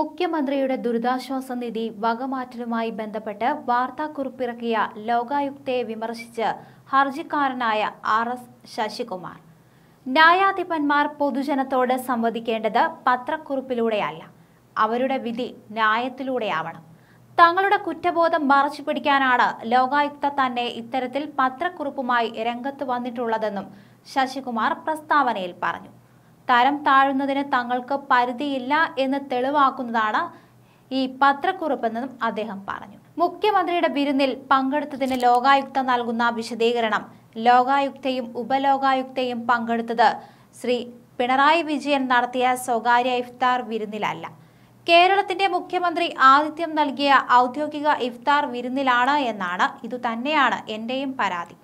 മുഖ്യമന്ത്രിയുടെ ദുരിതാശ്വാസ നിധി വകമാറ്റലുമായി ബന്ധപ്പെട്ട് വാർത്താക്കുറിപ്പിറക്കിയ ലോകായുക്തയെ വിമർശിച്ച് ഹർജിക്കാരനായ ആർ എസ് ശശികുമാർ ന്യായാധിപന്മാർ പൊതുജനത്തോട് സംവദിക്കേണ്ടത് പത്രക്കുറിപ്പിലൂടെയല്ല അവരുടെ വിധി ന്യായത്തിലൂടെയാവണം തങ്ങളുടെ കുറ്റബോധം മറച്ചു പിടിക്കാനാണ് ലോകായുക്ത തന്നെ ഇത്തരത്തിൽ പത്രക്കുറിപ്പുമായി രംഗത്ത് വന്നിട്ടുള്ളതെന്നും ശശികുമാർ പ്രസ്താവനയിൽ പറഞ്ഞു തരം താഴുന്നതിന് തങ്ങൾക്ക് പരിധിയില്ല എന്ന് തെളിവാക്കുന്നതാണ് ഈ പത്രക്കുറിപ്പെന്നും അദ്ദേഹം പറഞ്ഞു മുഖ്യമന്ത്രിയുടെ ബിരുന്നിൽ പങ്കെടുത്തതിന് ലോകായുക്ത നൽകുന്ന വിശദീകരണം ലോകായുക്തയും ഉപലോകായുക്തയും പങ്കെടുത്തത് ശ്രീ പിണറായി വിജയൻ നടത്തിയ സ്വകാര്യ ഇഫ്താർ വിരുന്നിലല്ല കേരളത്തിന്റെ മുഖ്യമന്ത്രി ആദിത്യം നൽകിയ ഔദ്യോഗിക ഇഫ്താർ വിരുന്നിലാണ് എന്നാണ് ഇതു തന്നെയാണ് എന്റെയും പരാതി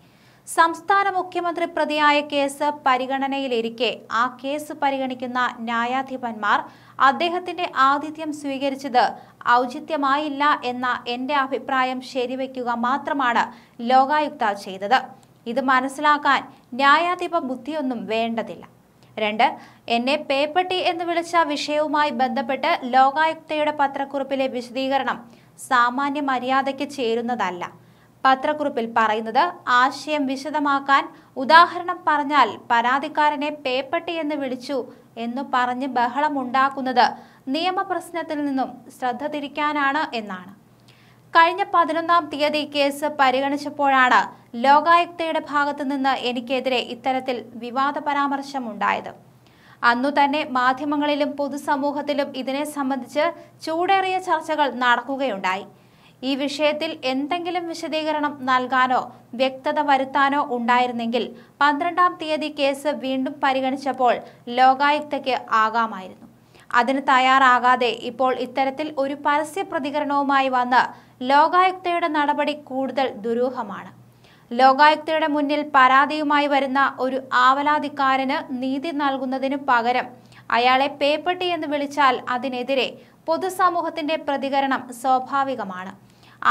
സംസ്ഥാന മുഖ്യമന്ത്രി പ്രതിയായ കേസ് പരിഗണനയിലിരിക്കെ ആ കേസ് പരിഗണിക്കുന്ന ന്യായാധിപന്മാർ അദ്ദേഹത്തിന്റെ ആതിഥ്യം സ്വീകരിച്ചത് ഔചിത്യമായില്ല എന്ന എന്റെ അഭിപ്രായം ശരിവയ്ക്കുക മാത്രമാണ് ലോകായുക്ത ചെയ്തത് ഇത് മനസ്സിലാക്കാൻ ന്യായാധിപ ബുദ്ധിയൊന്നും വേണ്ടതില്ല രണ്ട് എന്നെ പേപ്പട്ടി എന്ന് വിളിച്ച വിഷയവുമായി ബന്ധപ്പെട്ട് ലോകായുക്തയുടെ പത്രക്കുറിപ്പിലെ വിശദീകരണം സാമാന്യ മര്യാദയ്ക്ക് ചേരുന്നതല്ല പത്രക്കുറിപ്പിൽ പറയുന്നത് ആശയം വിശദമാക്കാൻ ഉദാഹരണം പറഞ്ഞാൽ പരാതിക്കാരനെ പേപ്പട്ടി എന്ന് വിളിച്ചു എന്നു പറഞ്ഞ് ബഹളമുണ്ടാക്കുന്നത് നിയമപ്രശ്നത്തിൽ നിന്നും ശ്രദ്ധ തിരിക്കാനാണ് എന്നാണ് കഴിഞ്ഞ പതിനൊന്നാം തീയതി കേസ് പരിഗണിച്ചപ്പോഴാണ് ലോകായുക്തയുടെ ഭാഗത്തു നിന്ന് എനിക്കെതിരെ ഇത്തരത്തിൽ വിവാദ പരാമർശമുണ്ടായത് അന്നു തന്നെ മാധ്യമങ്ങളിലും പൊതുസമൂഹത്തിലും ഇതിനെ സംബന്ധിച്ച് ചൂടേറിയ ചർച്ചകൾ നടക്കുകയുണ്ടായി ഈ വിഷയത്തിൽ എന്തെങ്കിലും വിശദീകരണം നൽകാനോ വ്യക്തത വരുത്താനോ ഉണ്ടായിരുന്നെങ്കിൽ പന്ത്രണ്ടാം തീയതി കേസ് വീണ്ടും പരിഗണിച്ചപ്പോൾ ലോകായുക്തയ്ക്ക് ആകാമായിരുന്നു അതിന് തയ്യാറാകാതെ ഇപ്പോൾ ഇത്തരത്തിൽ ഒരു പരസ്യ പ്രതികരണവുമായി വന്ന് ലോകായുക്തയുടെ നടപടി കൂടുതൽ ദുരൂഹമാണ് ലോകായുക്തയുടെ മുന്നിൽ പരാതിയുമായി വരുന്ന ഒരു ആവലാതിക്കാരന് നീതി നൽകുന്നതിനു പകരം അയാളെ പേപ്പട്ടി എന്ന് വിളിച്ചാൽ അതിനെതിരെ പൊതുസമൂഹത്തിന്റെ പ്രതികരണം സ്വാഭാവികമാണ്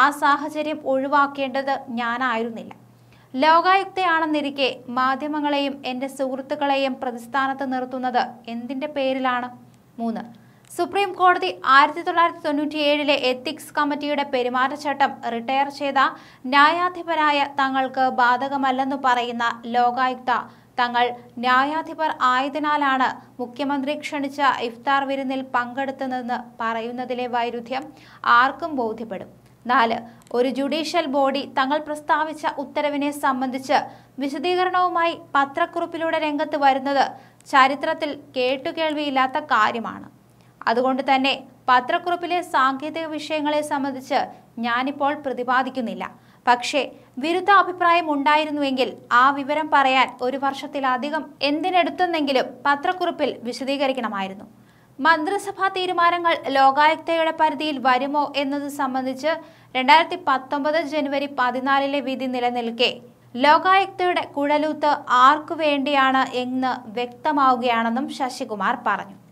ആ സാഹചര്യം ഒഴിവാക്കേണ്ടത് ഞാനായിരുന്നില്ല ലോകായുക്തയാണെന്നിരിക്കെ മാധ്യമങ്ങളെയും എൻ്റെ സുഹൃത്തുക്കളെയും പ്രതിസ്ഥാനത്ത് നിർത്തുന്നത് എന്തിൻ്റെ പേരിലാണ് മൂന്ന് സുപ്രീം കോടതി ആയിരത്തി തൊള്ളായിരത്തി തൊണ്ണൂറ്റിയേഴിലെ എത്തിക്സ് കമ്മിറ്റിയുടെ പെരുമാറ്റച്ചട്ടം റിട്ടയർ ചെയ്ത ന്യായാധിപരായ തങ്ങൾക്ക് ബാധകമല്ലെന്ന് പറയുന്ന ലോകായുക്ത തങ്ങൾ ന്യായാധിപർ ആയതിനാലാണ് മുഖ്യമന്ത്രി ക്ഷണിച്ച ഇഫ്താർ വിരുന്നിൽ പങ്കെടുത്തതെന്ന് പറയുന്നതിലെ വൈരുദ്ധ്യം ആർക്കും ബോധ്യപ്പെടും നാല് ഒരു ജുഡീഷ്യൽ ബോഡി തങ്ങൾ പ്രസ്താവിച്ച ഉത്തരവിനെ സംബന്ധിച്ച് വിശദീകരണവുമായി പത്രക്കുറിപ്പിലൂടെ രംഗത്ത് വരുന്നത് ചരിത്രത്തിൽ കേട്ടുകേൾവിയില്ലാത്ത കാര്യമാണ് അതുകൊണ്ട് തന്നെ പത്രക്കുറിപ്പിലെ സാങ്കേതിക വിഷയങ്ങളെ സംബന്ധിച്ച് ഞാനിപ്പോൾ പ്രതിപാദിക്കുന്നില്ല പക്ഷേ വിരുദ്ധ അഭിപ്രായം ഉണ്ടായിരുന്നുവെങ്കിൽ ആ വിവരം പറയാൻ ഒരു വർഷത്തിലധികം എന്തിനെടുത്തെന്നെങ്കിലും പത്രക്കുറിപ്പിൽ വിശദീകരിക്കണമായിരുന്നു മന്ത്രിസഭാ തീരുമാനങ്ങൾ ലോകായുക്തയുടെ പരിധിയിൽ വരുമോ എന്നത് സംബന്ധിച്ച് രണ്ടായിരത്തി പത്തൊമ്പത് ജനുവരി പതിനാലിലെ വിധി നിലനിൽക്കെ ലോകായുക്തയുടെ കുഴലൂത്ത് ആർക്കു വേണ്ടിയാണ് എന്ന് വ്യക്തമാവുകയാണെന്നും ശശികുമാർ പറഞ്ഞു